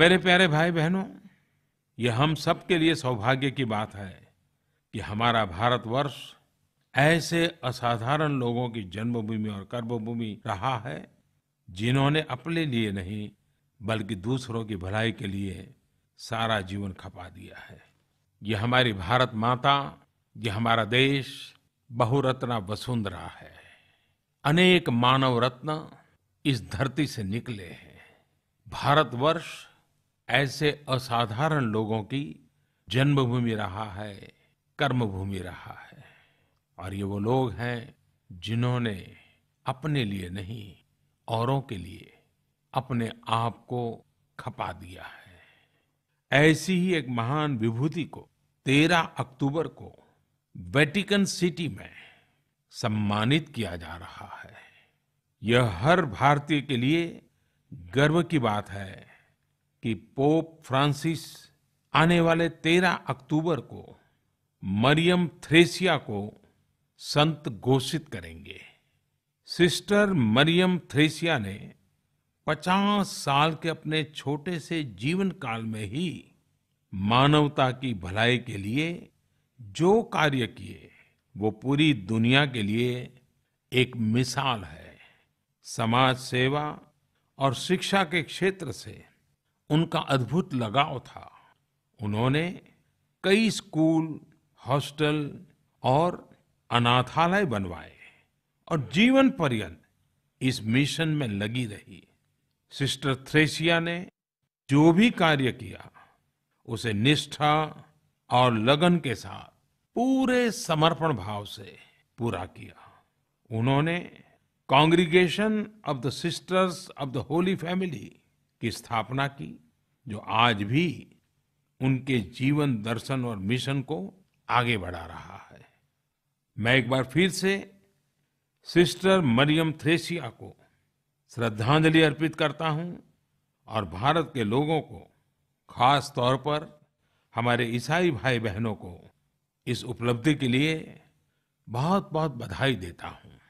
मेरे प्यारे भाई बहनों ये हम सबके लिए सौभाग्य की बात है कि हमारा भारतवर्ष ऐसे असाधारण लोगों की जन्मभूमि और कर्मभूमि रहा है जिन्होंने अपने लिए नहीं बल्कि दूसरों की भलाई के लिए सारा जीवन खपा दिया है ये हमारी भारत माता ये हमारा देश बहुरत्ना वसुंधरा है अनेक मानव रत्न इस धरती से निकले हैं भारतवर्ष ऐसे असाधारण लोगों की जन्मभूमि रहा है कर्मभूमि रहा है और ये वो लोग हैं जिन्होंने अपने लिए नहीं औरों के लिए अपने आप को खपा दिया है ऐसी ही एक महान विभूति को 13 अक्टूबर को वेटिकन सिटी में सम्मानित किया जा रहा है यह हर भारतीय के लिए गर्व की बात है कि पोप फ्रांसिस आने वाले 13 अक्टूबर को मरियम थ्रेसिया को संत घोषित करेंगे सिस्टर मरियम थ्रेसिया ने 50 साल के अपने छोटे से जीवन काल में ही मानवता की भलाई के लिए जो कार्य किए वो पूरी दुनिया के लिए एक मिसाल है समाज सेवा और शिक्षा के क्षेत्र से उनका अद्भुत लगाव था उन्होंने कई स्कूल हॉस्टल और अनाथालय बनवाए और जीवन पर्यंत इस मिशन में लगी रही सिस्टर थ्रेसिया ने जो भी कार्य किया उसे निष्ठा और लगन के साथ पूरे समर्पण भाव से पूरा किया उन्होंने congregation of the sisters of the holy family की स्थापना की जो आज भी उनके जीवन दर्शन और मिशन को आगे बढ़ा रहा है मैं एक बार फिर से सिस्टर मरियम थ्रेसिया को श्रद्धांजलि अर्पित करता हूं और भारत के लोगों को खास तौर पर हमारे ईसाई भाई बहनों को इस उपलब्धि के लिए बहुत बहुत बधाई देता हूं